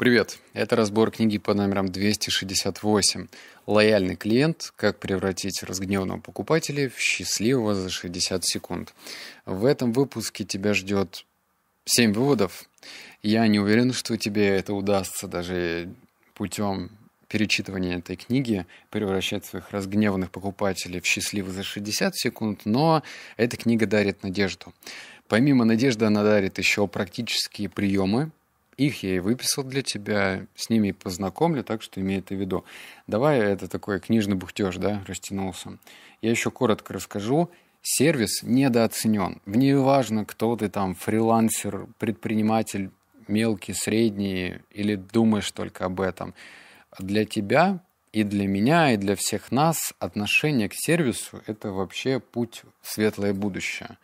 Привет! Это разбор книги по номерам 268. Лояльный клиент. Как превратить разгневанного покупателя в счастливого за 60 секунд. В этом выпуске тебя ждет 7 выводов. Я не уверен, что тебе это удастся даже путем перечитывания этой книги превращать своих разгневанных покупателей в счастливых за 60 секунд, но эта книга дарит надежду. Помимо надежды она дарит еще практические приемы, их я и выписал для тебя, с ними познакомлю, так что имей это в виду. Давай это такой книжный бухтеж, да, растянулся. Я еще коротко расскажу. Сервис недооценен. Вне важно, кто ты там, фрилансер, предприниматель, мелкий, средний, или думаешь только об этом. Для тебя и для меня, и для всех нас отношение к сервису – это вообще путь в светлое будущее.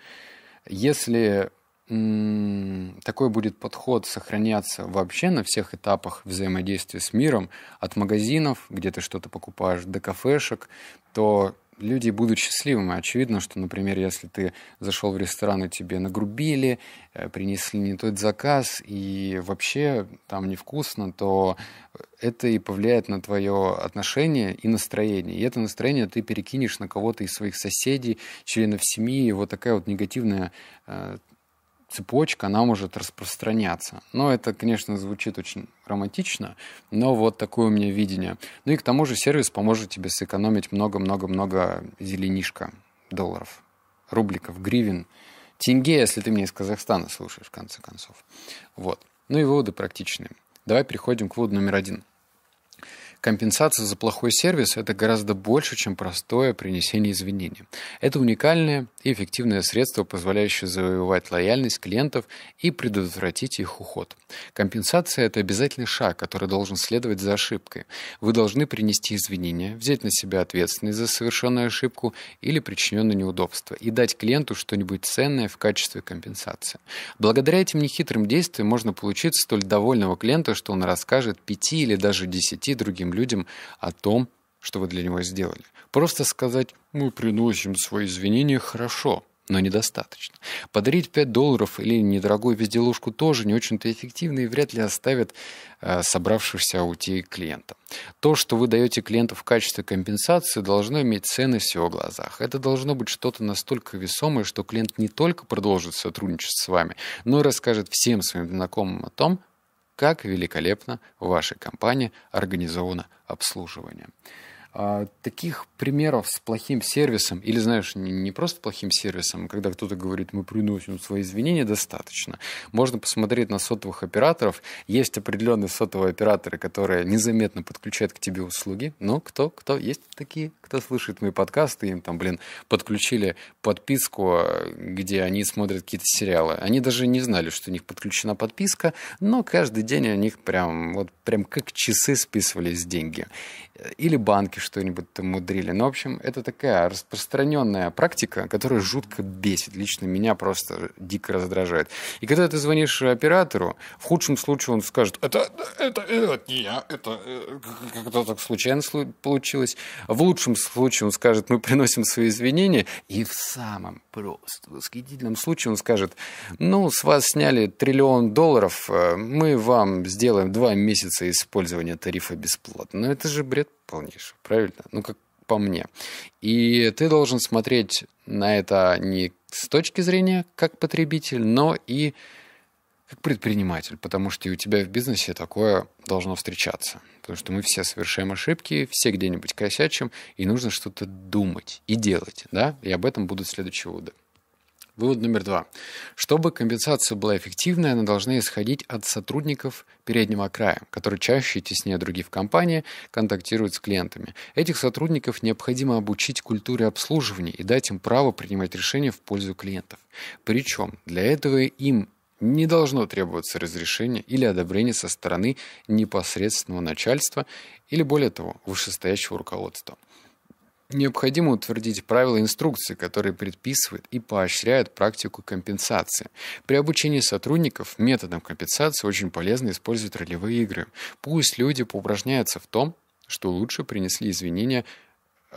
Если такой будет подход сохраняться вообще на всех этапах взаимодействия с миром, от магазинов, где ты что-то покупаешь, до кафешек, то люди будут счастливыми. Очевидно, что, например, если ты зашел в ресторан и тебе нагрубили, э, принесли не тот заказ и вообще там невкусно, то это и повлияет на твое отношение и настроение. И это настроение ты перекинешь на кого-то из своих соседей, членов семьи. И вот такая вот негативная э, цепочка, она может распространяться. Но это, конечно, звучит очень романтично, но вот такое у меня видение. Ну и к тому же сервис поможет тебе сэкономить много-много-много зеленишка долларов, рубликов, гривен, тенге, если ты меня из Казахстана слушаешь, в конце концов. Вот. Ну и выводы практичные. Давай переходим к выводу номер один – Компенсация за плохой сервис – это гораздо больше, чем простое принесение извинений. Это уникальное и эффективное средство, позволяющее завоевать лояльность клиентов и предотвратить их уход. Компенсация – это обязательный шаг, который должен следовать за ошибкой. Вы должны принести извинения, взять на себя ответственность за совершенную ошибку или причиненное неудобство и дать клиенту что-нибудь ценное в качестве компенсации. Благодаря этим нехитрым действиям можно получить столь довольного клиента, что он расскажет пяти или даже десяти другим людям людям о том, что вы для него сделали. Просто сказать «мы приносим свои извинения» хорошо, но недостаточно. Подарить 5 долларов или недорогую безделушку тоже не очень-то эффективно и вряд ли оставит э, собравшихся уйти клиента. То, что вы даете клиенту в качестве компенсации, должно иметь ценность в его глазах. Это должно быть что-то настолько весомое, что клиент не только продолжит сотрудничать с вами, но и расскажет всем своим знакомым о том, как великолепно в вашей компании организовано обслуживание. А, таких примеров с плохим сервисом, или, знаешь, не просто плохим сервисом, а когда кто-то говорит, мы приносим свои извинения, достаточно. Можно посмотреть на сотовых операторов. Есть определенные сотовые операторы, которые незаметно подключают к тебе услуги. Но кто, кто, есть такие, кто слышит мои подкасты, им там, блин, подключили подписку, а, где они смотрят какие-то сериалы. Они даже не знали, что у них подключена подписка, но каждый день у них прям, вот прям как часы списывались деньги. Или банки, что-нибудь там мудрили. Но, ну, в общем, это такая распространенная практика, которая жутко бесит. Лично меня просто дико раздражает. И когда ты звонишь оператору, в худшем случае он скажет, это, это, э, это не я, это э, как-то так случайно получилось. В лучшем случае он скажет, мы приносим свои извинения. И в самом просто восхитительном случае он скажет, ну, с вас сняли триллион долларов, э, мы вам сделаем два месяца использования тарифа бесплатно. Но ну, это же бред полнейший правильно? Ну, как по мне. И ты должен смотреть на это не с точки зрения как потребитель, но и как предприниматель, потому что и у тебя в бизнесе такое должно встречаться. Потому что мы все совершаем ошибки, все где-нибудь косячим, и нужно что-то думать и делать, да? И об этом будут следующие годы. Вывод номер два. Чтобы компенсация была эффективной, она должна исходить от сотрудников переднего края, которые чаще и теснее других в компании контактируют с клиентами. Этих сотрудников необходимо обучить культуре обслуживания и дать им право принимать решения в пользу клиентов. Причем для этого им не должно требоваться разрешение или одобрение со стороны непосредственного начальства или, более того, вышестоящего руководства. Необходимо утвердить правила инструкции, которые предписывают и поощряют практику компенсации. При обучении сотрудников методом компенсации очень полезно использовать ролевые игры. Пусть люди поупражняются в том, что лучше принесли извинения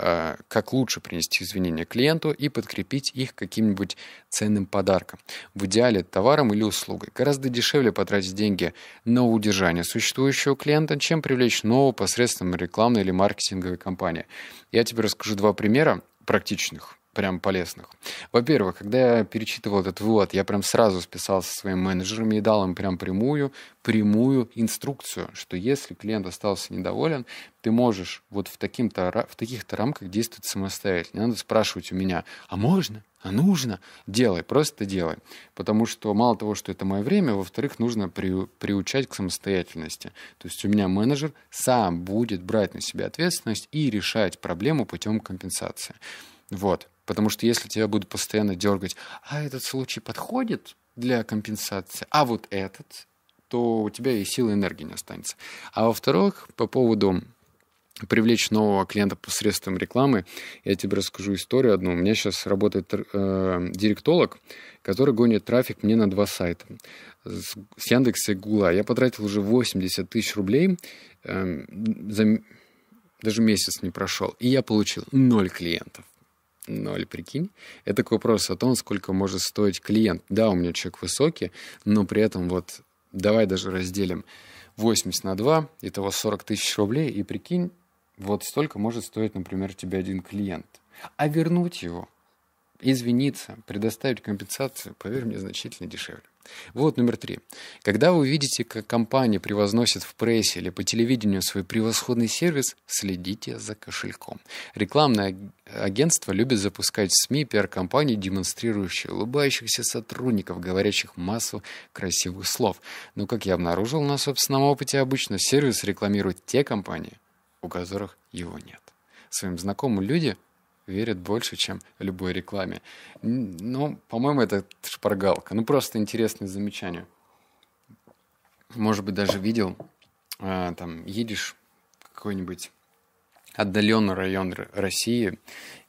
Э, как лучше принести извинения клиенту и подкрепить их каким-нибудь ценным подарком. В идеале товаром или услугой. Гораздо дешевле потратить деньги на удержание существующего клиента, чем привлечь нового посредством рекламной или маркетинговой кампании. Я тебе расскажу два примера практичных прям полезных. Во-первых, когда я перечитывал этот вывод, я прям сразу списался со своим менеджером и дал им прям прямую, прямую инструкцию, что если клиент остался недоволен, ты можешь вот в, таким-то, в таких-то рамках действовать самостоятельно. Не надо спрашивать у меня, а можно? А нужно? Делай, просто делай. Потому что мало того, что это мое время, во-вторых, нужно при, приучать к самостоятельности. То есть у меня менеджер сам будет брать на себя ответственность и решать проблему путем компенсации. Вот. Потому что если тебя будут постоянно дергать, а этот случай подходит для компенсации, а вот этот, то у тебя и силы и энергии не останется. А во-вторых, по поводу привлечь нового клиента посредством рекламы, я тебе расскажу историю одну. У меня сейчас работает э, директолог, который гонит трафик мне на два сайта. С, с Яндекса и Гугла. Я потратил уже 80 тысяч рублей э, за даже месяц не прошел, и я получил ноль клиентов ноль, прикинь. Это такой вопрос о том, сколько может стоить клиент. Да, у меня человек высокий, но при этом вот давай даже разделим 80 на 2, итого 40 тысяч рублей, и прикинь, вот столько может стоить, например, тебе один клиент. А вернуть его – извиниться, предоставить компенсацию, поверь мне, значительно дешевле. Вот номер три. Когда вы видите, как компания превозносит в прессе или по телевидению свой превосходный сервис, следите за кошельком. Рекламное агентство любит запускать в СМИ пиар-компании, демонстрирующие улыбающихся сотрудников, говорящих массу красивых слов. Но, как я обнаружил на собственном опыте, обычно сервис рекламируют те компании, у которых его нет. Своим знакомым люди – верят больше, чем любой рекламе. Ну, по-моему, это шпаргалка. Ну, просто интересное замечание. Может быть, даже видел, а, там, едешь какой-нибудь отдаленный район России,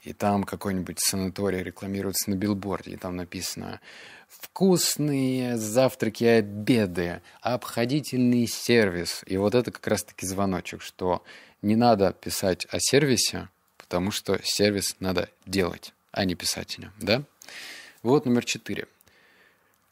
и там какой-нибудь санаторий рекламируется на билборде, и там написано «Вкусные завтраки и обеды, обходительный сервис». И вот это как раз-таки звоночек, что не надо писать о сервисе, потому что сервис надо делать, а не писать писателю, да? Вот номер четыре.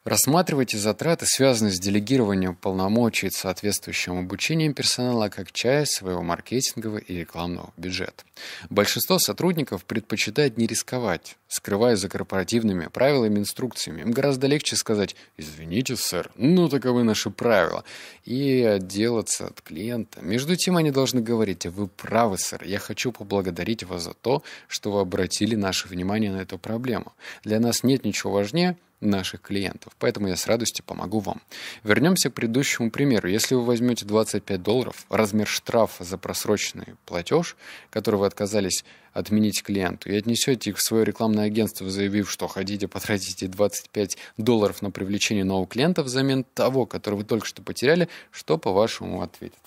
Рассматривайте затраты, связанные с делегированием полномочий соответствующим обучением персонала, как часть своего маркетингового и рекламного бюджета. Большинство сотрудников предпочитает не рисковать, скрывая за корпоративными правилами и инструкциями. Им гораздо легче сказать «Извините, сэр, но ну, таковы наши правила» и отделаться от клиента. Между тем они должны говорить «Вы правы, сэр, я хочу поблагодарить вас за то, что вы обратили наше внимание на эту проблему. Для нас нет ничего важнее, наших клиентов. Поэтому я с радостью помогу вам. Вернемся к предыдущему примеру. Если вы возьмете 25 долларов, размер штрафа за просроченный платеж, который вы отказались отменить клиенту, и отнесете их в свое рекламное агентство, заявив, что хотите потратить потратите 25 долларов на привлечение нового клиента взамен того, который вы только что потеряли, что по-вашему ответит?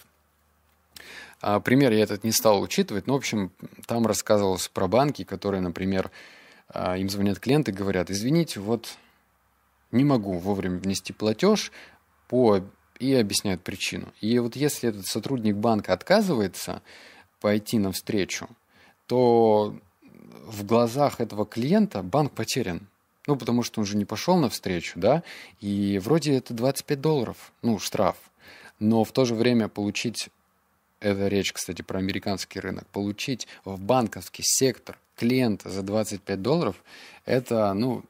А, пример я этот не стал учитывать, но, в общем, там рассказывалось про банки, которые, например, а, им звонят клиенты и говорят, извините, вот не могу вовремя внести платеж по... и объясняют причину. И вот если этот сотрудник банка отказывается пойти навстречу, то в глазах этого клиента банк потерян. Ну, потому что он же не пошел навстречу, да, и вроде это 25 долларов, ну, штраф. Но в то же время получить, это речь, кстати, про американский рынок, получить в банковский сектор клиента за 25 долларов, это, ну,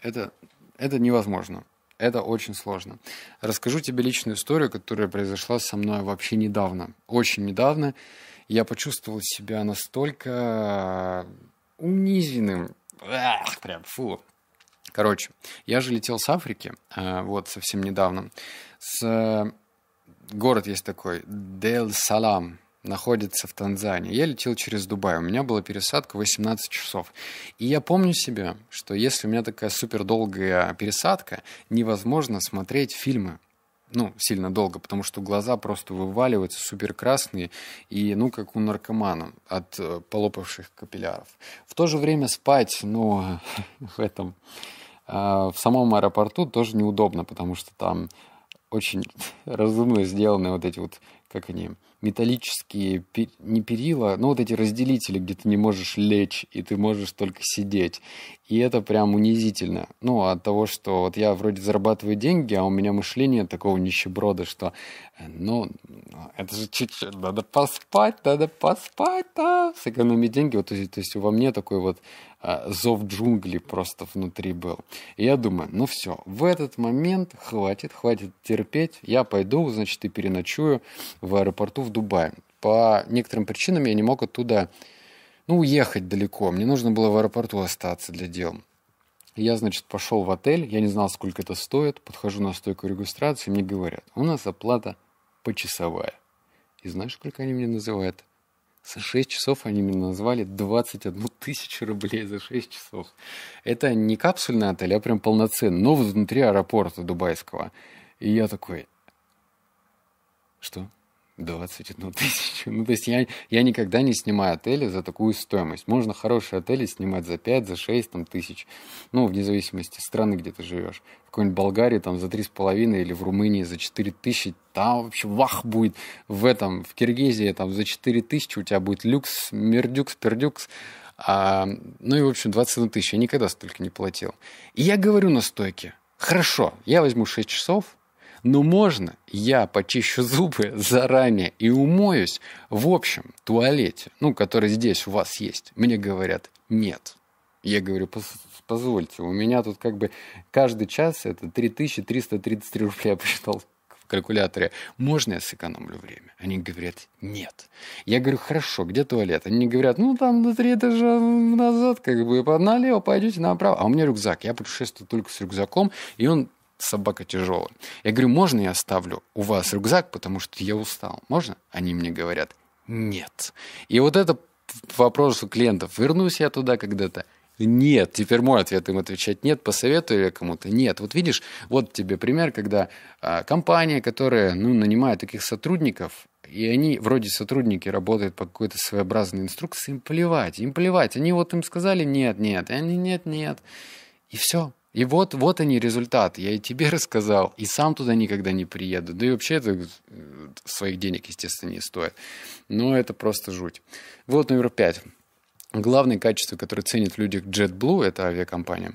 это это невозможно. Это очень сложно. Расскажу тебе личную историю, которая произошла со мной вообще недавно. Очень недавно. Я почувствовал себя настолько униженным, Ах, прям фу. Короче, я же летел с Африки, э, вот совсем недавно. С город есть такой Дель Салам находится в Танзании. Я летел через Дубай, у меня была пересадка 18 часов. И я помню себе, что если у меня такая супер долгая пересадка, невозможно смотреть фильмы ну, сильно долго, потому что глаза просто вываливаются, супер красные, и, ну, как у наркомана от э, полопавших капилляров. В то же время спать, ну, в этом, а, в самом аэропорту тоже неудобно, потому что там очень разумно сделаны вот эти вот, как они, металлические, не перила, но вот эти разделители, где ты не можешь лечь, и ты можешь только сидеть. И это прям унизительно. Ну, а от того, что вот я вроде зарабатываю деньги, а у меня мышление такого нищеброда, что, э, ну, это же чуть-чуть, надо поспать, надо поспать, да, сэкономить деньги. Вот, то, есть, то есть во мне такой вот а, зов джунглей просто внутри был. И я думаю, ну все, в этот момент хватит, хватит терпеть, я пойду, значит, и переночую в аэропорту в Дубае. По некоторым причинам я не мог оттуда ну, уехать далеко. Мне нужно было в аэропорту остаться для дел. Я, значит, пошел в отель, я не знал, сколько это стоит, подхожу на стойку регистрации, мне говорят, у нас оплата почасовая. И знаешь, сколько они мне называют? За 6 часов они мне назвали 21 тысячу рублей за 6 часов. Это не капсульный отель, а прям полноценный, но внутри аэропорта дубайского. И я такой, что? 21 тысячу. Ну, то есть я, я никогда не снимаю отели за такую стоимость. Можно хорошие отели снимать за 5, за 6 там, тысяч. Ну, вне зависимости страны, где ты живешь. В какой-нибудь Болгарии там за 3,5 или в Румынии за 4 тысячи. Там вообще вах будет. В этом, в Киргизии там за 4 тысячи у тебя будет люкс, мердюкс, пердюкс. А, ну и, в общем, 21 тысяча. Я никогда столько не платил. И я говорю на стойке. Хорошо, я возьму 6 часов, ну можно я почищу зубы заранее и умоюсь в общем туалете, ну, который здесь у вас есть? Мне говорят, нет. Я говорю, позвольте, у меня тут как бы каждый час это 3333 рубля я посчитал в калькуляторе. Можно я сэкономлю время? Они говорят, нет. Я говорю, хорошо, где туалет? Они говорят, ну там на три этажа назад, как бы налево пойдете, направо. А у меня рюкзак, я путешествую только с рюкзаком, и он собака тяжелая. Я говорю, можно я оставлю у вас рюкзак, потому что я устал? Можно? Они мне говорят, нет. И вот это вопрос у клиентов, вернусь я туда когда-то? Нет, теперь мой ответ им отвечать нет, посоветую я кому-то. Нет, вот видишь, вот тебе пример, когда а, компания, которая ну, нанимает таких сотрудников, и они, вроде сотрудники, работают по какой-то своеобразной инструкции, им плевать, им плевать. Они вот им сказали нет, нет, и они нет, нет. И все, и вот, вот они результат. Я и тебе рассказал, и сам туда никогда не приеду. Да и вообще это э, своих денег, естественно, не стоит. Но это просто жуть. Вот номер пять. Главное качество, которое ценят в людях JetBlue, это авиакомпания,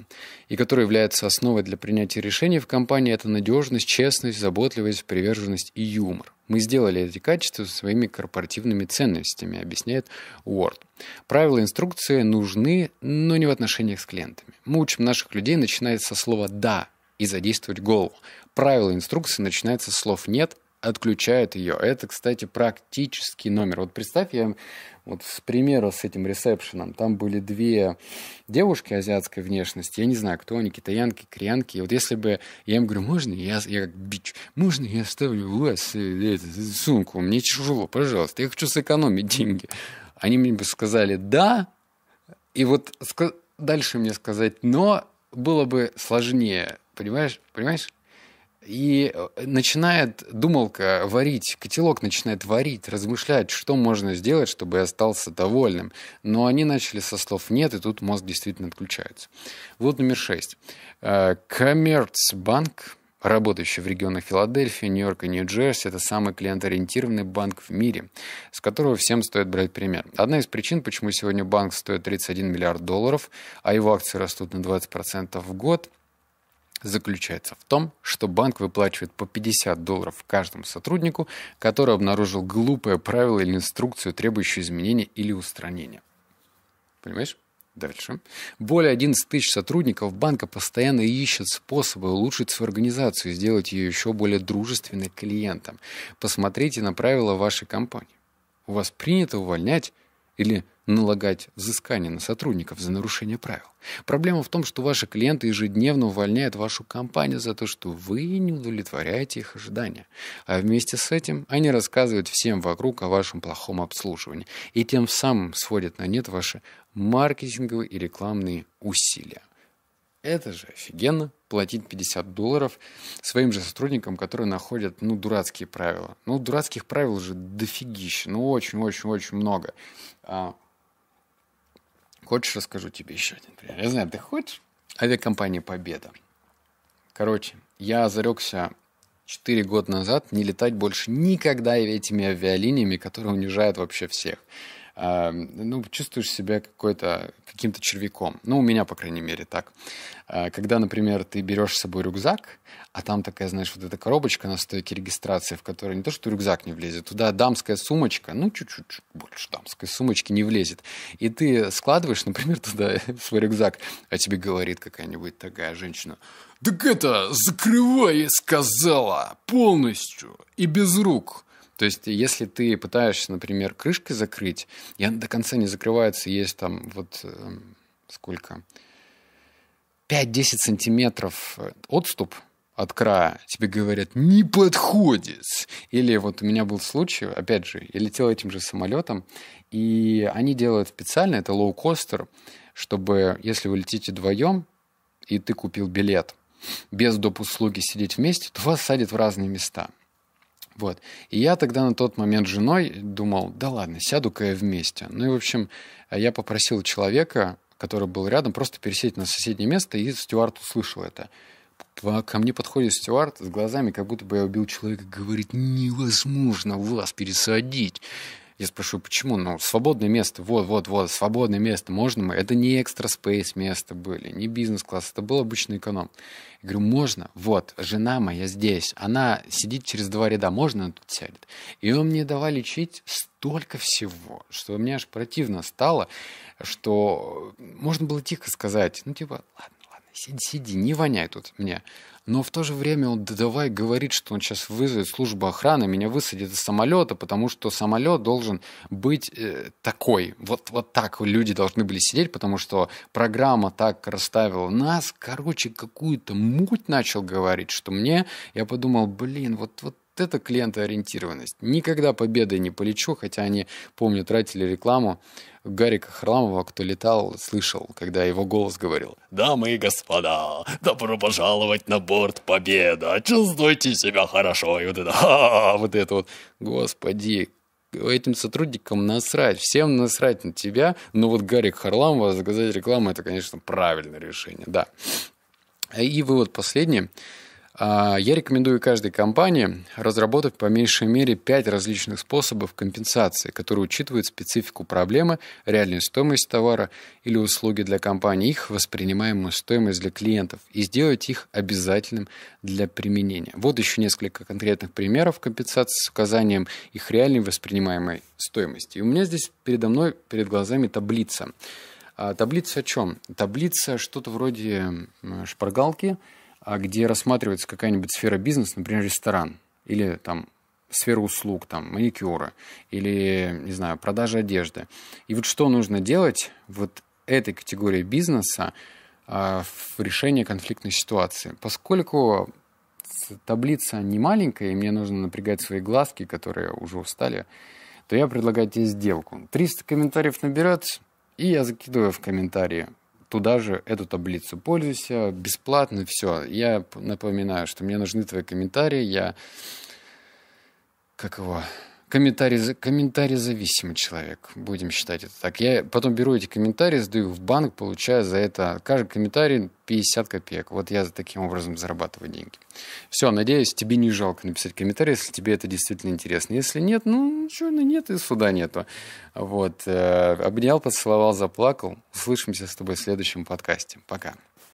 и которое является основой для принятия решений в компании, это надежность, честность, заботливость, приверженность и юмор. Мы сделали эти качества своими корпоративными ценностями, объясняет Уорд. Правила инструкции нужны, но не в отношениях с клиентами. Мы учим наших людей, начиная со слова «да» и задействовать голову. Правила инструкции начинаются с слов «нет», отключают ее. Это, кстати, практический номер. Вот представь, я вот с примера с этим ресепшеном. Там были две девушки азиатской внешности. Я не знаю, кто они, китаянки, кореянки. И вот если бы я им говорю, можно я, я как бич, можно я оставлю у вас э, э, сумку? Мне тяжело, пожалуйста. Я хочу сэкономить деньги. Они мне бы сказали «да», и вот дальше мне сказать «но» было бы сложнее. Понимаешь? Понимаешь? и э, начинает думалка варить, котелок начинает варить, размышлять, что можно сделать, чтобы я остался довольным. Но они начали со слов «нет», и тут мозг действительно отключается. Вот номер шесть. Э, Коммерцбанк, работающий в регионах Филадельфии, Нью-Йорка, Нью-Джерси, это самый клиенториентированный банк в мире, с которого всем стоит брать пример. Одна из причин, почему сегодня банк стоит 31 миллиард долларов, а его акции растут на 20% в год – заключается в том, что банк выплачивает по 50 долларов каждому сотруднику, который обнаружил глупое правило или инструкцию, требующую изменения или устранения. Понимаешь? Дальше. Более 11 тысяч сотрудников банка постоянно ищут способы улучшить свою организацию и сделать ее еще более дружественной клиентам. Посмотрите на правила вашей компании. У вас принято увольнять или налагать взыскание на сотрудников за нарушение правил. Проблема в том, что ваши клиенты ежедневно увольняют вашу компанию за то, что вы не удовлетворяете их ожидания. А вместе с этим они рассказывают всем вокруг о вашем плохом обслуживании и тем самым сводят на нет ваши маркетинговые и рекламные усилия. Это же офигенно, платить 50 долларов своим же сотрудникам, которые находят, ну, дурацкие правила. Ну, дурацких правил же дофигища, ну, очень-очень-очень много. А... Хочешь, расскажу тебе еще один пример? Я знаю, ты хочешь? Авиакомпания «Победа». Короче, я зарекся 4 года назад не летать больше никогда этими авиалиниями, которые унижают вообще всех ну, чувствуешь себя какой-то, каким-то червяком. Ну, у меня, по крайней мере, так. А, когда, например, ты берешь с собой рюкзак, а там такая, знаешь, вот эта коробочка на стойке регистрации, в которой не то, что рюкзак не влезет, туда дамская сумочка, ну, чуть-чуть больше дамской сумочки не влезет. И ты складываешь, например, туда свой рюкзак, а тебе говорит какая-нибудь такая женщина, так это, закрывай, сказала, полностью и без рук. То есть, если ты пытаешься, например, крышкой закрыть, и она до конца не закрывается, есть там вот эм, сколько? 5-10 сантиметров э, отступ от края, тебе говорят «не подходит». Или вот у меня был случай, опять же, я летел этим же самолетом, и они делают специально, это лоукостер, чтобы, если вы летите вдвоем, и ты купил билет, без доп. услуги сидеть вместе, то вас садят в разные места – вот. И я тогда на тот момент с женой думал, да ладно, сяду-ка я вместе. Ну и, в общем, я попросил человека, который был рядом, просто пересесть на соседнее место, и Стюарт услышал это. Ко мне подходит Стюарт с глазами, как будто бы я убил человека, говорит, невозможно вас пересадить. Я спрашиваю, почему? Ну, свободное место, вот, вот, вот, свободное место, можно мы? Это не экстра спейс место были, не бизнес-класс, это был обычный эконом. Я говорю, можно, вот, жена моя здесь, она сидит через два ряда, можно она тут сядет? И он мне давал лечить столько всего, что мне аж противно стало, что можно было тихо сказать, ну, типа, ладно, Сиди, сиди, не воняй тут мне. Но в то же время он давай говорит, что он сейчас вызовет службу охраны, меня высадит из самолета, потому что самолет должен быть э, такой. Вот, вот так люди должны были сидеть, потому что программа так расставила нас. Короче, какую-то муть начал говорить, что мне... Я подумал, блин, вот, вот это клиентоориентированность. Никогда победой не полечу, хотя они, помню, тратили рекламу Гарика Харламова, кто летал, слышал, когда его голос говорил «Дамы и господа, добро пожаловать на борт Победа! Чувствуйте себя хорошо!» И вот это «Ха-ха-ха!» Вот это вот «Господи, этим сотрудникам насрать, всем насрать на тебя, но вот Гарик Харламова заказать рекламу, это, конечно, правильное решение, да. И вывод последний – а, я рекомендую каждой компании разработать по меньшей мере 5 различных способов компенсации, которые учитывают специфику проблемы, реальную стоимость товара или услуги для компании, их воспринимаемую стоимость для клиентов и сделать их обязательным для применения. Вот еще несколько конкретных примеров компенсации с указанием их реальной воспринимаемой стоимости. И у меня здесь передо мной, перед глазами таблица. А таблица о чем? Таблица что-то вроде шпаргалки – а где рассматривается какая-нибудь сфера бизнеса, например, ресторан или там сфера услуг, там, маникюра или, не знаю, продажа одежды. И вот что нужно делать вот этой категории бизнеса а, в решении конфликтной ситуации? Поскольку таблица не маленькая, и мне нужно напрягать свои глазки, которые уже устали, то я предлагаю тебе сделку. 300 комментариев наберет, и я закидываю в комментарии туда же эту таблицу. Пользуйся бесплатно, все. Я напоминаю, что мне нужны твои комментарии. Я как его, комментарий, комментарий зависимый человек, будем считать это так. Я потом беру эти комментарии, сдаю их в банк, получаю за это каждый комментарий 50 копеек. Вот я таким образом зарабатываю деньги. Все, надеюсь, тебе не жалко написать комментарий, если тебе это действительно интересно. Если нет, ну, черно ну, нет и суда нету. Вот. Э, обнял, поцеловал, заплакал. Услышимся с тобой в следующем подкасте. Пока.